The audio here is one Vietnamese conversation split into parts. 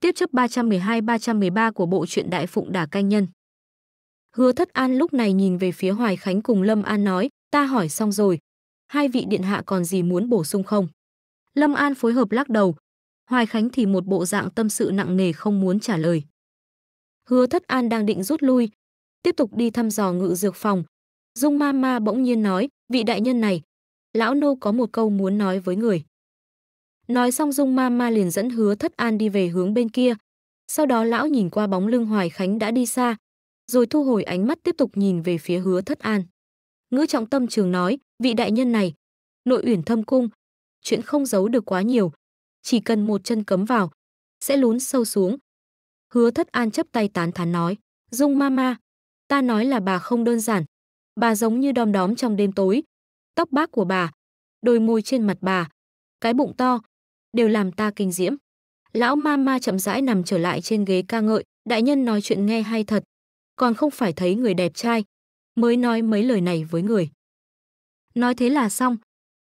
tiếp chấp 312-313 của bộ truyện Đại Phụng Đả Canh Nhân. Hứa Thất An lúc này nhìn về phía Hoài Khánh cùng Lâm An nói, ta hỏi xong rồi, hai vị điện hạ còn gì muốn bổ sung không? Lâm An phối hợp lắc đầu, Hoài Khánh thì một bộ dạng tâm sự nặng nề không muốn trả lời. Hứa Thất An đang định rút lui, tiếp tục đi thăm dò ngự dược phòng. Dung ma ma bỗng nhiên nói, vị đại nhân này, lão nô có một câu muốn nói với người. Nói xong Dung ma ma liền dẫn hứa thất an đi về hướng bên kia. Sau đó lão nhìn qua bóng lưng Hoài Khánh đã đi xa, rồi thu hồi ánh mắt tiếp tục nhìn về phía hứa thất an. Ngữ trọng tâm trường nói, vị đại nhân này, nội uyển thâm cung, chuyện không giấu được quá nhiều, chỉ cần một chân cấm vào, sẽ lún sâu xuống. Hứa thất an chấp tay tán thán nói, Dung ma ma, ta nói là bà không đơn giản, bà giống như đom đóm trong đêm tối, tóc bác của bà, đôi môi trên mặt bà, cái bụng to, đều làm ta kinh diễm. Lão ma ma chậm rãi nằm trở lại trên ghế ca ngợi, đại nhân nói chuyện nghe hay thật, còn không phải thấy người đẹp trai, mới nói mấy lời này với người. Nói thế là xong,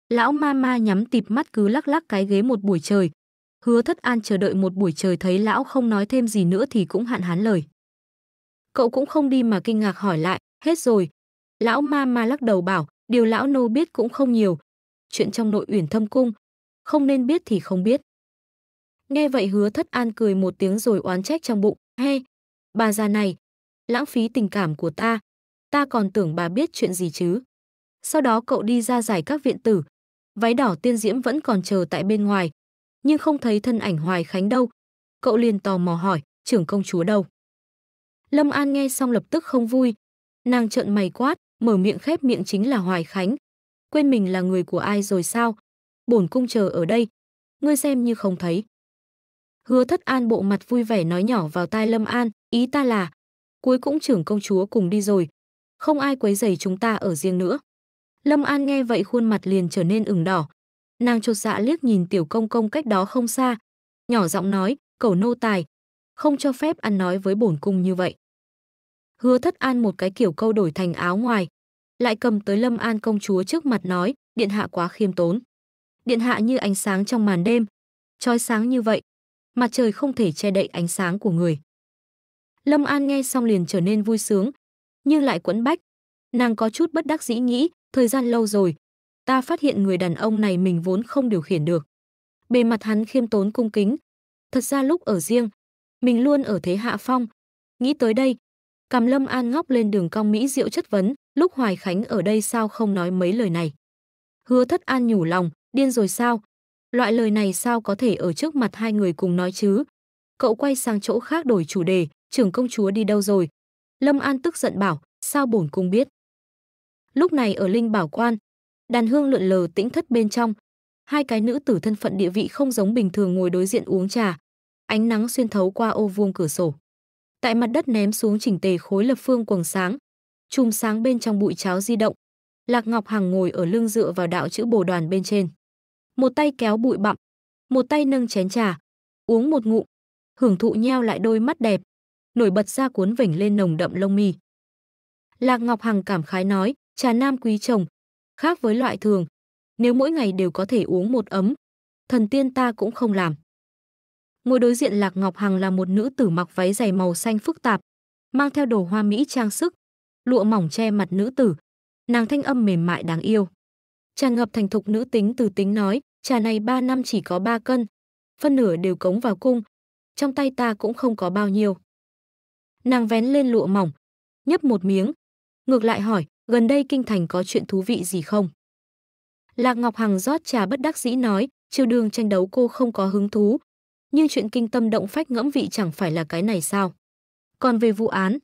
lão ma ma nhắm tịp mắt cứ lắc lắc cái ghế một buổi trời. Hứa thất an chờ đợi một buổi trời thấy lão không nói thêm gì nữa thì cũng hạn hán lời. Cậu cũng không đi mà kinh ngạc hỏi lại, hết rồi. Lão ma ma lắc đầu bảo, điều lão nô biết cũng không nhiều. Chuyện trong nội uyển thâm cung, không nên biết thì không biết. Nghe vậy hứa thất an cười một tiếng rồi oán trách trong bụng, he, bà già này, lãng phí tình cảm của ta, ta còn tưởng bà biết chuyện gì chứ. Sau đó cậu đi ra giải các viện tử, váy đỏ tiên diễm vẫn còn chờ tại bên ngoài, nhưng không thấy thân ảnh Hoài Khánh đâu. Cậu liền tò mò hỏi, trưởng công chúa đâu? Lâm An nghe xong lập tức không vui, nàng trợn mày quát, mở miệng khép miệng chính là Hoài Khánh. Quên mình là người của ai rồi sao? bổn cung chờ ở đây. Ngươi xem như không thấy. Hứa thất an bộ mặt vui vẻ nói nhỏ vào tai Lâm An, ý ta là, cuối cũng trưởng công chúa cùng đi rồi. Không ai quấy rầy chúng ta ở riêng nữa. Lâm An nghe vậy khuôn mặt liền trở nên ửng đỏ. Nàng chột dạ liếc nhìn tiểu công công cách đó không xa. Nhỏ giọng nói, cầu nô tài, không cho phép ăn nói với bổn cung như vậy. Hứa thất an một cái kiểu câu đổi thành áo ngoài, lại cầm tới Lâm An công chúa trước mặt nói, điện hạ quá khiêm tốn điện hạ như ánh sáng trong màn đêm, trói sáng như vậy. Mặt trời không thể che đậy ánh sáng của người. Lâm An nghe xong liền trở nên vui sướng, nhưng lại quẫn bách. Nàng có chút bất đắc dĩ nghĩ, thời gian lâu rồi, ta phát hiện người đàn ông này mình vốn không điều khiển được. Bề mặt hắn khiêm tốn cung kính. Thật ra lúc ở riêng, mình luôn ở thế hạ phong. Nghĩ tới đây, cầm Lâm An ngóc lên đường cong Mỹ diệu chất vấn, lúc Hoài Khánh ở đây sao không nói mấy lời này. Hứa thất an nhủ lòng, điên rồi sao? Loại lời này sao có thể ở trước mặt hai người cùng nói chứ? Cậu quay sang chỗ khác đổi chủ đề, trưởng công chúa đi đâu rồi? Lâm An tức giận bảo, sao bổn cung biết? Lúc này ở Linh Bảo Quan, đàn hương lượn lờ tĩnh thất bên trong, hai cái nữ tử thân phận địa vị không giống bình thường ngồi đối diện uống trà, ánh nắng xuyên thấu qua ô vuông cửa sổ. Tại mặt đất ném xuống chỉnh tề khối lập phương quầng sáng, chùm sáng bên trong bụi cháo di động. Lạc Ngọc Hằng ngồi ở lưng dựa vào đạo chữ bồ đoàn bên trên một tay kéo bụi bặm, một tay nâng chén trà, uống một ngụm, hưởng thụ nheo lại đôi mắt đẹp, nổi bật ra cuốn vỉnh lên nồng đậm lông mi. Lạc Ngọc Hằng cảm khái nói, trà nam quý chồng, khác với loại thường, nếu mỗi ngày đều có thể uống một ấm, thần tiên ta cũng không làm. Ngồi đối diện Lạc Ngọc Hằng là một nữ tử mặc váy dày màu xanh phức tạp, mang theo đồ hoa mỹ trang sức, lụa mỏng che mặt nữ tử, nàng thanh âm mềm mại đáng yêu. Tràn ngập thành thục nữ tính từ tính nói, trà này 3 năm chỉ có 3 cân, phân nửa đều cống vào cung, trong tay ta cũng không có bao nhiêu. Nàng vén lên lụa mỏng, nhấp một miếng, ngược lại hỏi, gần đây kinh thành có chuyện thú vị gì không? Lạc Ngọc Hằng rót trà bất đắc dĩ nói, chiều đường tranh đấu cô không có hứng thú, nhưng chuyện kinh tâm động phách ngẫm vị chẳng phải là cái này sao? Còn về vụ án,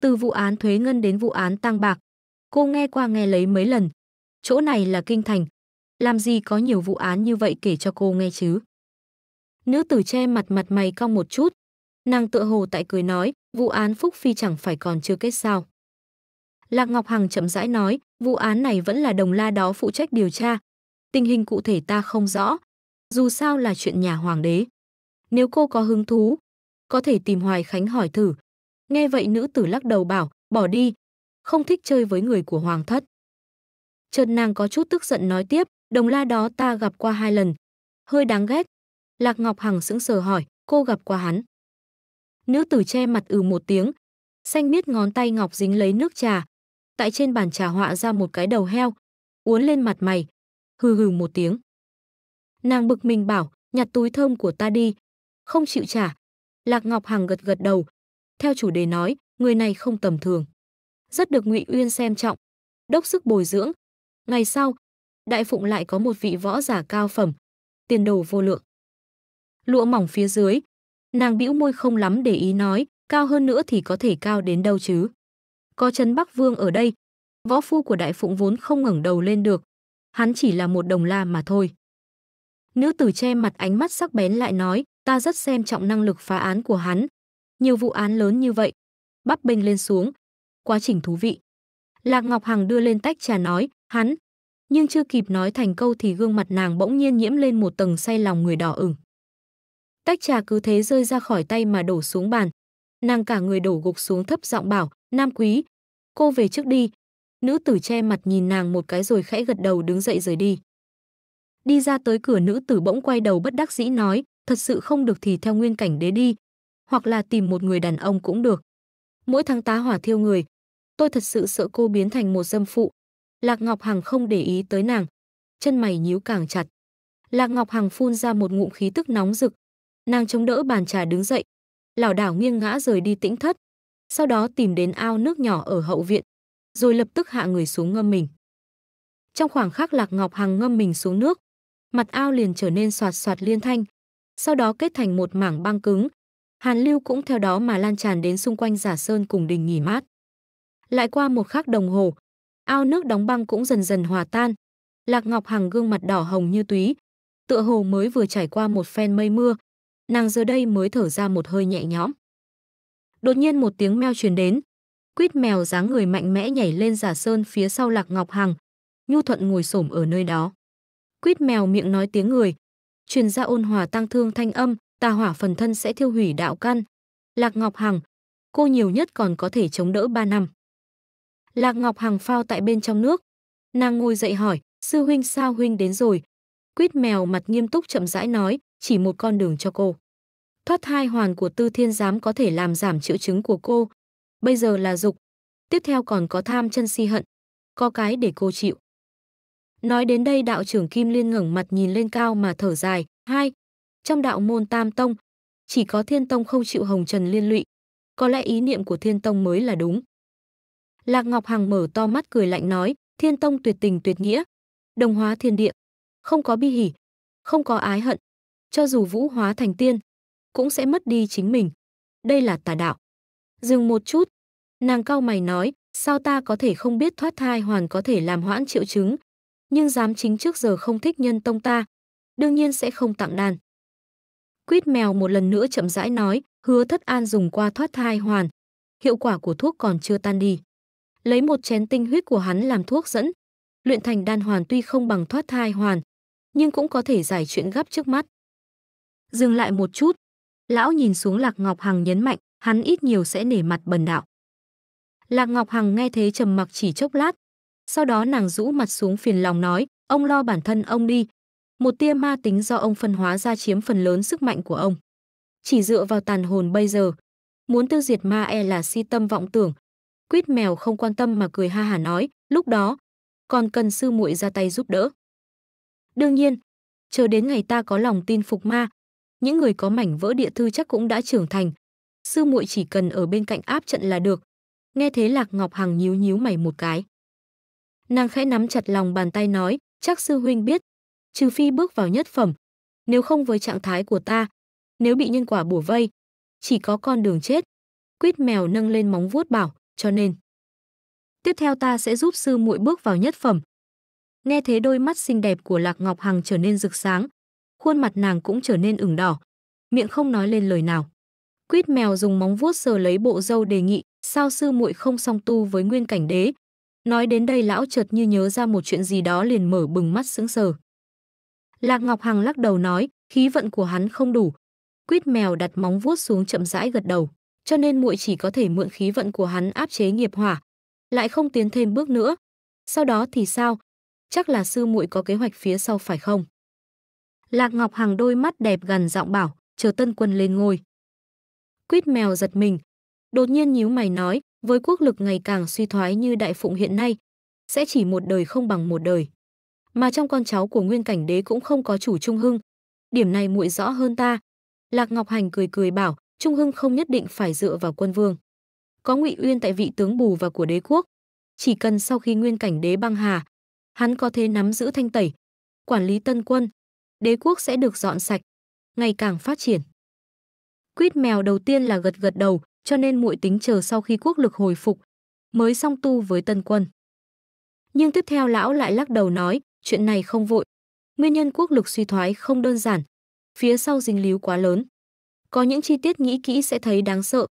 từ vụ án thuế ngân đến vụ án tăng bạc, cô nghe qua nghe lấy mấy lần. Chỗ này là kinh thành, làm gì có nhiều vụ án như vậy kể cho cô nghe chứ. Nữ tử che mặt mặt mày cong một chút, nàng tựa hồ tại cười nói, vụ án Phúc Phi chẳng phải còn chưa kết sao. Lạc Ngọc Hằng chậm rãi nói, vụ án này vẫn là đồng la đó phụ trách điều tra. Tình hình cụ thể ta không rõ, dù sao là chuyện nhà hoàng đế. Nếu cô có hứng thú, có thể tìm Hoài Khánh hỏi thử. Nghe vậy nữ tử lắc đầu bảo, bỏ đi, không thích chơi với người của hoàng thất. Chợt nàng có chút tức giận nói tiếp, Đồng la đó ta gặp qua hai lần. Hơi đáng ghét. Lạc Ngọc Hằng sững sờ hỏi, cô gặp qua hắn. Nữ tử che mặt ừ một tiếng. Xanh miết ngón tay Ngọc dính lấy nước trà. Tại trên bàn trà họa ra một cái đầu heo. Uốn lên mặt mày. Hừ hừ một tiếng. Nàng bực mình bảo, nhặt túi thơm của ta đi. Không chịu trả. Lạc Ngọc Hằng gật gật đầu. Theo chủ đề nói, người này không tầm thường. Rất được Ngụy Uyên xem trọng. Đốc sức bồi dưỡng. Ngày sau, Đại Phụng lại có một vị võ giả cao phẩm, tiền đồ vô lượng. Lụa mỏng phía dưới, nàng bĩu môi không lắm để ý nói, cao hơn nữa thì có thể cao đến đâu chứ. Có Trấn Bắc Vương ở đây, võ phu của Đại Phụng vốn không ngẩng đầu lên được, hắn chỉ là một đồng la mà thôi. Nữ tử che mặt ánh mắt sắc bén lại nói, ta rất xem trọng năng lực phá án của hắn. Nhiều vụ án lớn như vậy, bắp bênh lên xuống. Quá trình thú vị. Lạc Ngọc Hằng đưa lên tách trà nói, hắn, nhưng chưa kịp nói thành câu thì gương mặt nàng bỗng nhiên nhiễm lên một tầng say lòng người đỏ ửng. Tách trà cứ thế rơi ra khỏi tay mà đổ xuống bàn. Nàng cả người đổ gục xuống thấp giọng bảo, Nam Quý, cô về trước đi. Nữ tử che mặt nhìn nàng một cái rồi khẽ gật đầu đứng dậy rời đi. Đi ra tới cửa nữ tử bỗng quay đầu bất đắc dĩ nói, thật sự không được thì theo nguyên cảnh đế đi, hoặc là tìm một người đàn ông cũng được. Mỗi tháng tá hỏa thiêu người, tôi thật sự sợ cô biến thành một dâm phụ, Lạc Ngọc Hằng không để ý tới nàng, chân mày nhíu càng chặt. Lạc Ngọc Hằng phun ra một ngụm khí tức nóng rực. Nàng chống đỡ bàn trà đứng dậy, lảo đảo nghiêng ngã rời đi tĩnh thất, sau đó tìm đến ao nước nhỏ ở hậu viện, rồi lập tức hạ người xuống ngâm mình. Trong khoảng khắc Lạc Ngọc Hằng ngâm mình xuống nước, mặt ao liền trở nên soạt soạt liên thanh, sau đó kết thành một mảng băng cứng. Hàn lưu cũng theo đó mà lan tràn đến xung quanh giả sơn cùng đình nghỉ mát. Lại qua một khắc đồng hồ, ao nước đóng băng cũng dần dần hòa tan. Lạc Ngọc Hằng gương mặt đỏ hồng như túy, tựa hồ mới vừa trải qua một phen mây mưa, nàng giờ đây mới thở ra một hơi nhẹ nhõm. Đột nhiên một tiếng meo truyền đến, quýt mèo dáng người mạnh mẽ nhảy lên giả sơn phía sau Lạc Ngọc Hằng, Nhu Thuận ngồi xổm ở nơi đó. Quýt mèo miệng nói tiếng người, truyền ra ôn hòa tăng thương thanh âm, tà hỏa phần thân sẽ thiêu hủy đạo căn. Lạc Ngọc Hằng, cô nhiều nhất còn có thể chống đỡ 3 năm. Lạc Ngọc Hằng phao tại bên trong nước. Nàng ngồi dậy hỏi, sư huynh sao huynh đến rồi? Quýt mèo mặt nghiêm túc chậm rãi nói, chỉ một con đường cho cô. Thoát thai hoàn của tư thiên giám có thể làm giảm triệu chứng của cô. Bây giờ là dục, tiếp theo còn có tham chân si hận, có cái để cô chịu. Nói đến đây đạo trưởng Kim Liên ngẩng mặt nhìn lên cao mà thở dài, hai, trong đạo môn Tam Tông, chỉ có Thiên Tông không chịu Hồng Trần liên lụy. Có lẽ ý niệm của Thiên Tông mới là đúng. Lạc Ngọc Hằng mở to mắt cười lạnh nói, Thiên Tông tuyệt tình tuyệt nghĩa, đồng hóa thiên địa, không có bi hỉ, không có ái hận, cho dù vũ hóa thành tiên, cũng sẽ mất đi chính mình. Đây là tà đạo. Dừng một chút, nàng cao mày nói, sao ta có thể không biết thoát thai hoàn có thể làm hoãn triệu chứng, nhưng dám chính trước giờ không thích nhân tông ta, đương nhiên sẽ không tặng đàn. Quýt mèo một lần nữa chậm rãi nói, hứa thất an dùng qua thoát thai hoàn. Hiệu quả của thuốc còn chưa tan đi lấy một chén tinh huyết của hắn làm thuốc dẫn. Luyện thành đan hoàn tuy không bằng thoát thai hoàn, nhưng cũng có thể giải chuyện gấp trước mắt. Dừng lại một chút, lão nhìn xuống Lạc Ngọc Hằng nhấn mạnh, hắn ít nhiều sẽ nể mặt bần đạo. Lạc Ngọc Hằng nghe thế trầm mặc chỉ chốc lát, sau đó nàng rũ mặt xuống phiền lòng nói, ông lo bản thân ông đi. Một tia ma tính do ông phân hóa ra chiếm phần lớn sức mạnh của ông. Chỉ dựa vào tàn hồn bây giờ, muốn tiêu diệt ma e là si tâm vọng tưởng, Quýt mèo không quan tâm mà cười ha hả nói, lúc đó, còn cần sư muội ra tay giúp đỡ. Đương nhiên, chờ đến ngày ta có lòng tin phục ma, những người có mảnh vỡ địa thư chắc cũng đã trưởng thành. Sư muội chỉ cần ở bên cạnh áp trận là được. Nghe thế Lạc Ngọc Hằng nhíu nhíu mày một cái. Nàng khẽ nắm chặt lòng bàn tay nói, chắc sư huynh biết, trừ phi bước vào nhất phẩm, nếu không với trạng thái của ta, nếu bị nhân quả bủa vây, chỉ có con đường chết. Quýt mèo nâng lên móng vuốt bảo, cho nên tiếp theo ta sẽ giúp sư muội bước vào nhất phẩm. Nghe thế đôi mắt xinh đẹp của Lạc Ngọc Hằng trở nên rực sáng, khuôn mặt nàng cũng trở nên ửng đỏ, miệng không nói lên lời nào. Quýt mèo dùng móng vuốt sờ lấy bộ râu đề nghị, sao sư muội không song tu với nguyên cảnh đế. Nói đến đây lão chợt như nhớ ra một chuyện gì đó liền mở bừng mắt sững sờ. Lạc Ngọc Hằng lắc đầu nói, khí vận của hắn không đủ. Quýt mèo đặt móng vuốt xuống chậm rãi gật đầu cho nên muội chỉ có thể mượn khí vận của hắn áp chế nghiệp hỏa, lại không tiến thêm bước nữa. Sau đó thì sao? Chắc là sư muội có kế hoạch phía sau phải không? Lạc Ngọc Hằng đôi mắt đẹp gần giọng bảo, chờ Tân Quân lên ngôi. Quýt mèo giật mình, đột nhiên nhíu mày nói, với quốc lực ngày càng suy thoái như đại phụng hiện nay, sẽ chỉ một đời không bằng một đời. Mà trong con cháu của Nguyên Cảnh Đế cũng không có chủ trung hưng, điểm này muội rõ hơn ta. Lạc Ngọc Hành cười cười bảo, Trung Hưng không nhất định phải dựa vào quân vương. Có Ngụy Uyên tại vị tướng bù và của đế quốc, chỉ cần sau khi nguyên cảnh đế băng hà, hắn có thể nắm giữ thanh tẩy, quản lý tân quân, đế quốc sẽ được dọn sạch, ngày càng phát triển. Quýt mèo đầu tiên là gật gật đầu, cho nên muội tính chờ sau khi quốc lực hồi phục, mới song tu với tân quân. Nhưng tiếp theo lão lại lắc đầu nói, chuyện này không vội. Nguyên nhân quốc lực suy thoái không đơn giản, phía sau dính líu quá lớn có những chi tiết nghĩ kỹ sẽ thấy đáng sợ.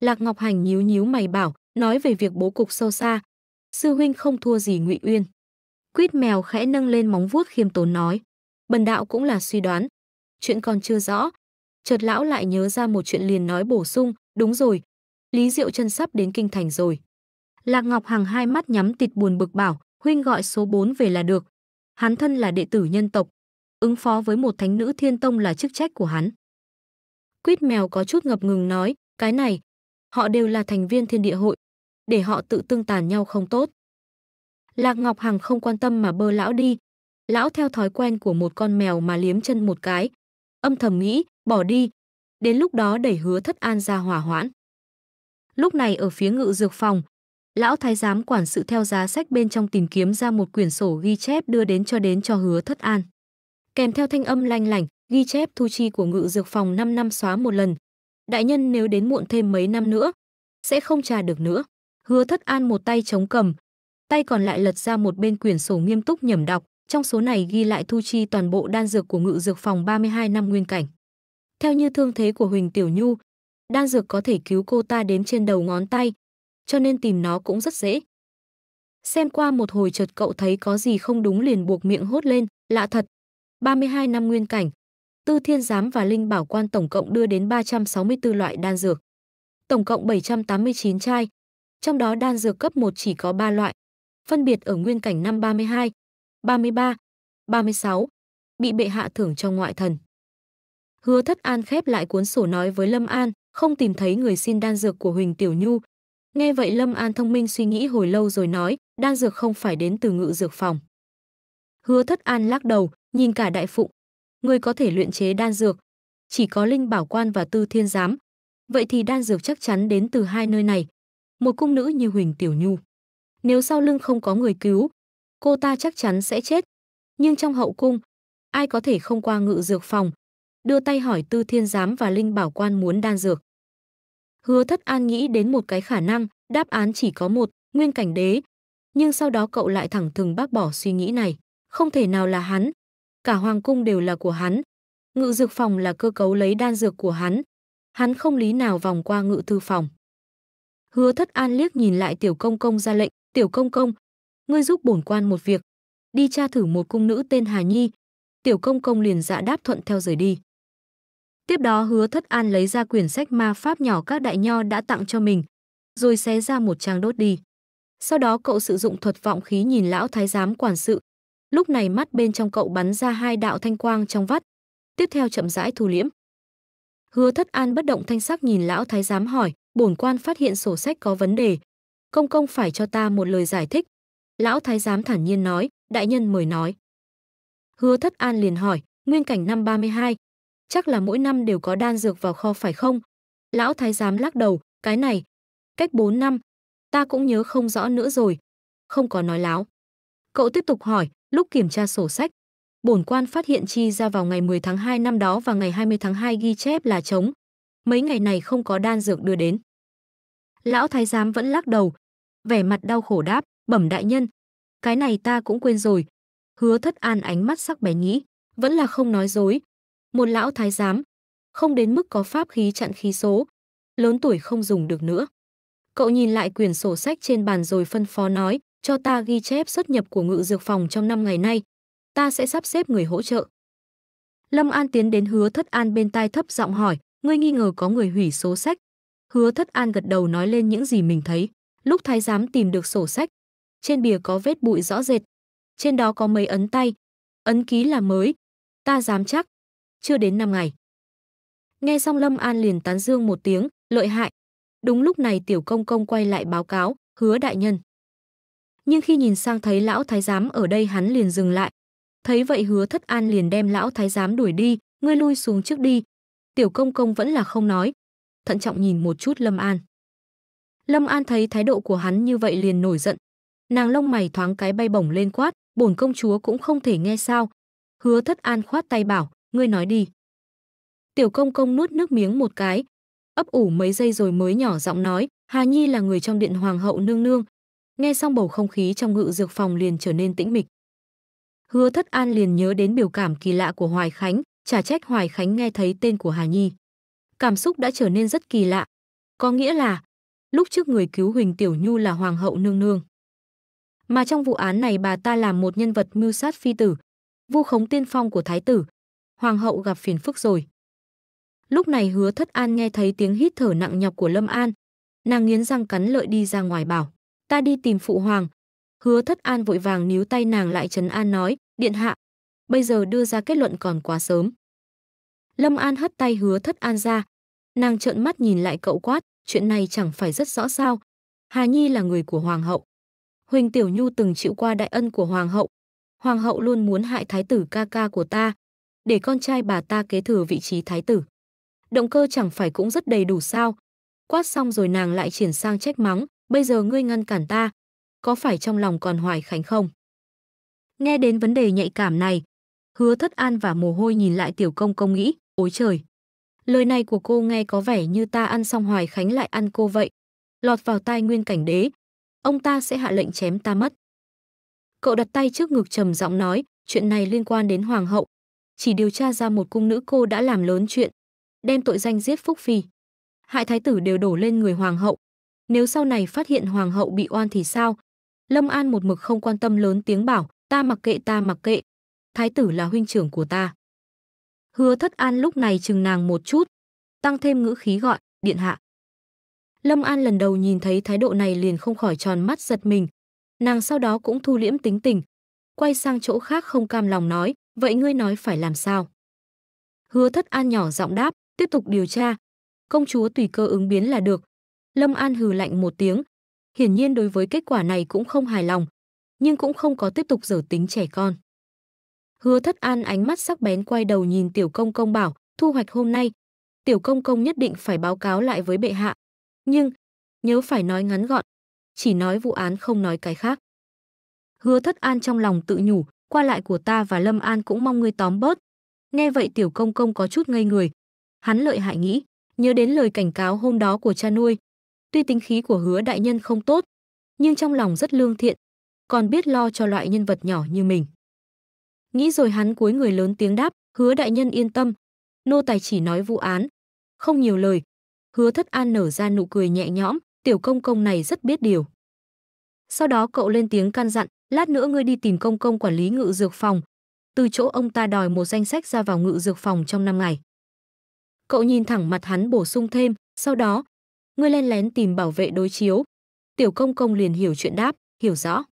Lạc Ngọc Hành nhíu nhíu mày bảo, nói về việc bố cục sâu xa. Sư huynh không thua gì Ngụy Uyên. Quýt mèo khẽ nâng lên móng vuốt khiêm tốn nói, bần đạo cũng là suy đoán, chuyện còn chưa rõ. Chợt lão lại nhớ ra một chuyện liền nói bổ sung, đúng rồi, Lý Diệu chân sắp đến kinh thành rồi. Lạc Ngọc Hằng hai mắt nhắm tịt buồn bực bảo, huynh gọi số 4 về là được. Hắn thân là đệ tử nhân tộc, ứng phó với một thánh nữ thiên tông là chức trách của hắn. Quýt mèo có chút ngập ngừng nói, cái này, họ đều là thành viên thiên địa hội, để họ tự tương tàn nhau không tốt. Lạc Ngọc Hằng không quan tâm mà bơ lão đi. Lão theo thói quen của một con mèo mà liếm chân một cái. Âm thầm nghĩ, bỏ đi. Đến lúc đó đẩy hứa thất an ra hỏa hoãn. Lúc này ở phía ngự dược phòng, lão thái giám quản sự theo giá sách bên trong tìm kiếm ra một quyển sổ ghi chép đưa đến cho đến cho hứa thất an. Kèm theo thanh âm lanh lảnh, ghi chép thu chi của ngự dược phòng 5 năm xóa một lần. Đại nhân nếu đến muộn thêm mấy năm nữa, sẽ không trả được nữa. Hứa thất an một tay chống cầm, tay còn lại lật ra một bên quyển sổ nghiêm túc nhẩm đọc, trong số này ghi lại thu chi toàn bộ đan dược của ngự dược phòng 32 năm nguyên cảnh. Theo như thương thế của Huỳnh Tiểu Nhu, đan dược có thể cứu cô ta đếm trên đầu ngón tay, cho nên tìm nó cũng rất dễ. Xem qua một hồi chợt cậu thấy có gì không đúng liền buộc miệng hốt lên, lạ thật. 32 năm nguyên cảnh, Tư Thiên Giám và Linh Bảo Quan tổng cộng đưa đến 364 loại đan dược. Tổng cộng 789 chai. Trong đó đan dược cấp 1 chỉ có 3 loại, phân biệt ở nguyên cảnh năm 32, 33, 36, bị bệ hạ thưởng cho ngoại thần. Hứa Thất An khép lại cuốn sổ nói với Lâm An, không tìm thấy người xin đan dược của Huỳnh Tiểu Nhu. Nghe vậy Lâm An thông minh suy nghĩ hồi lâu rồi nói, đan dược không phải đến từ ngự dược phòng. Hứa Thất An lắc đầu, nhìn cả đại phụng, người có thể luyện chế đan dược, chỉ có Linh Bảo Quan và Tư Thiên Giám. Vậy thì đan dược chắc chắn đến từ hai nơi này. Một cung nữ như Huỳnh Tiểu Nhu. Nếu sau lưng không có người cứu, cô ta chắc chắn sẽ chết. Nhưng trong hậu cung, ai có thể không qua ngự dược phòng, đưa tay hỏi Tư Thiên Giám và Linh Bảo Quan muốn đan dược. Hứa Thất An nghĩ đến một cái khả năng, đáp án chỉ có một, nguyên cảnh đế. Nhưng sau đó cậu lại thẳng thừng bác bỏ suy nghĩ này. Không thể nào là hắn, cả hoàng cung đều là của hắn. Ngự dược phòng là cơ cấu lấy đan dược của hắn. Hắn không lý nào vòng qua ngự thư phòng. Hứa thất an liếc nhìn lại tiểu công công ra lệnh, tiểu công công, ngươi giúp bổn quan một việc. Đi tra thử một cung nữ tên Hà Nhi. Tiểu công công liền dạ đáp thuận theo rời đi. Tiếp đó hứa thất an lấy ra quyển sách ma pháp nhỏ các đại nho đã tặng cho mình, rồi xé ra một trang đốt đi. Sau đó cậu sử dụng thuật vọng khí nhìn lão thái giám quản sự, Lúc này mắt bên trong cậu bắn ra hai đạo thanh quang trong vắt, tiếp theo chậm rãi thu liễm. Hứa Thất An bất động thanh sắc nhìn lão thái giám hỏi, bổn quan phát hiện sổ sách có vấn đề, công công phải cho ta một lời giải thích. Lão thái giám thản nhiên nói, đại nhân mời nói. Hứa Thất An liền hỏi, nguyên cảnh năm 32, chắc là mỗi năm đều có đan dược vào kho phải không? Lão thái giám lắc đầu, cái này, cách 4 năm, ta cũng nhớ không rõ nữa rồi. Không có nói láo. Cậu tiếp tục hỏi, Lúc kiểm tra sổ sách, bổn quan phát hiện chi ra vào ngày 10 tháng 2 năm đó và ngày 20 tháng 2 ghi chép là trống. Mấy ngày này không có đan dược đưa đến. Lão thái giám vẫn lắc đầu, vẻ mặt đau khổ đáp, bẩm đại nhân. Cái này ta cũng quên rồi. Hứa thất an ánh mắt sắc bén nghĩ, vẫn là không nói dối. Một lão thái giám, không đến mức có pháp khí chặn khí số, lớn tuổi không dùng được nữa. Cậu nhìn lại quyển sổ sách trên bàn rồi phân phó nói, cho ta ghi chép xuất nhập của ngự dược phòng trong năm ngày nay. Ta sẽ sắp xếp người hỗ trợ. Lâm An tiến đến hứa thất an bên tai thấp giọng hỏi, ngươi nghi ngờ có người hủy số sách. Hứa thất an gật đầu nói lên những gì mình thấy. Lúc thái giám tìm được sổ sách, trên bìa có vết bụi rõ rệt. Trên đó có mấy ấn tay. Ấn ký là mới. Ta dám chắc. Chưa đến năm ngày. Nghe xong Lâm An liền tán dương một tiếng, lợi hại. Đúng lúc này tiểu công công quay lại báo cáo, hứa đại nhân nhưng khi nhìn sang thấy lão thái giám ở đây hắn liền dừng lại. Thấy vậy Hứa Thất An liền đem lão thái giám đuổi đi, ngươi lui xuống trước đi. Tiểu công công vẫn là không nói, thận trọng nhìn một chút Lâm An. Lâm An thấy thái độ của hắn như vậy liền nổi giận, nàng lông mày thoáng cái bay bổng lên quát, bổn công chúa cũng không thể nghe sao? Hứa Thất An khoát tay bảo, ngươi nói đi. Tiểu công công nuốt nước miếng một cái, ấp ủ mấy giây rồi mới nhỏ giọng nói, Hà Nhi là người trong điện hoàng hậu nương nương, nghe xong bầu không khí trong ngự dược phòng liền trở nên tĩnh mịch. Hứa Thất An liền nhớ đến biểu cảm kỳ lạ của Hoài Khánh, Trả trách Hoài Khánh nghe thấy tên của Hà Nhi. Cảm xúc đã trở nên rất kỳ lạ. Có nghĩa là, lúc trước người cứu Huỳnh Tiểu Nhu là Hoàng hậu Nương Nương. Mà trong vụ án này bà ta làm một nhân vật mưu sát phi tử, vu khống tiên phong của thái tử. Hoàng hậu gặp phiền phức rồi. Lúc này hứa thất an nghe thấy tiếng hít thở nặng nhọc của Lâm An. Nàng nghiến răng cắn lợi đi ra ngoài bảo ta đi tìm phụ hoàng. Hứa thất an vội vàng níu tay nàng lại trấn an nói, điện hạ, bây giờ đưa ra kết luận còn quá sớm. Lâm An hất tay hứa thất an ra, nàng trợn mắt nhìn lại cậu quát, chuyện này chẳng phải rất rõ sao. Hà Nhi là người của hoàng hậu. Huỳnh Tiểu Nhu từng chịu qua đại ân của hoàng hậu. Hoàng hậu luôn muốn hại thái tử ca ca của ta, để con trai bà ta kế thừa vị trí thái tử. Động cơ chẳng phải cũng rất đầy đủ sao? Quát xong rồi nàng lại chuyển sang trách mắng, bây giờ ngươi ngăn cản ta, có phải trong lòng còn Hoài Khánh không? Nghe đến vấn đề nhạy cảm này, hứa thất an và mồ hôi nhìn lại tiểu công công nghĩ, ối trời. Lời này của cô nghe có vẻ như ta ăn xong Hoài Khánh lại ăn cô vậy. Lọt vào tai nguyên cảnh đế, ông ta sẽ hạ lệnh chém ta mất. Cậu đặt tay trước ngực trầm giọng nói, chuyện này liên quan đến hoàng hậu. Chỉ điều tra ra một cung nữ cô đã làm lớn chuyện, đem tội danh giết Phúc Phi. Hại thái tử đều đổ lên người hoàng hậu, nếu sau này phát hiện hoàng hậu bị oan thì sao? Lâm An một mực không quan tâm lớn tiếng bảo, ta mặc kệ ta mặc kệ, thái tử là huynh trưởng của ta. Hứa thất an lúc này chừng nàng một chút, tăng thêm ngữ khí gọi, điện hạ. Lâm An lần đầu nhìn thấy thái độ này liền không khỏi tròn mắt giật mình. Nàng sau đó cũng thu liễm tính tình, quay sang chỗ khác không cam lòng nói, vậy ngươi nói phải làm sao? Hứa thất an nhỏ giọng đáp, tiếp tục điều tra. Công chúa tùy cơ ứng biến là được, Lâm An hừ lạnh một tiếng. Hiển nhiên đối với kết quả này cũng không hài lòng, nhưng cũng không có tiếp tục dở tính trẻ con. Hứa thất an ánh mắt sắc bén quay đầu nhìn tiểu công công bảo, thu hoạch hôm nay. Tiểu công công nhất định phải báo cáo lại với bệ hạ. Nhưng, nhớ phải nói ngắn gọn, chỉ nói vụ án không nói cái khác. Hứa thất an trong lòng tự nhủ, qua lại của ta và Lâm An cũng mong ngươi tóm bớt. Nghe vậy tiểu công công có chút ngây người. Hắn lợi hại nghĩ, nhớ đến lời cảnh cáo hôm đó của cha nuôi, Tuy tính khí của hứa đại nhân không tốt, nhưng trong lòng rất lương thiện, còn biết lo cho loại nhân vật nhỏ như mình. Nghĩ rồi hắn cúi người lớn tiếng đáp, hứa đại nhân yên tâm, nô tài chỉ nói vụ án, không nhiều lời. Hứa thất an nở ra nụ cười nhẹ nhõm, tiểu công công này rất biết điều. Sau đó cậu lên tiếng căn dặn, lát nữa ngươi đi tìm công công quản lý ngự dược phòng, từ chỗ ông ta đòi một danh sách ra vào ngự dược phòng trong năm ngày. Cậu nhìn thẳng mặt hắn bổ sung thêm, sau đó, ngươi len lén tìm bảo vệ đối chiếu. Tiểu công công liền hiểu chuyện đáp, hiểu rõ.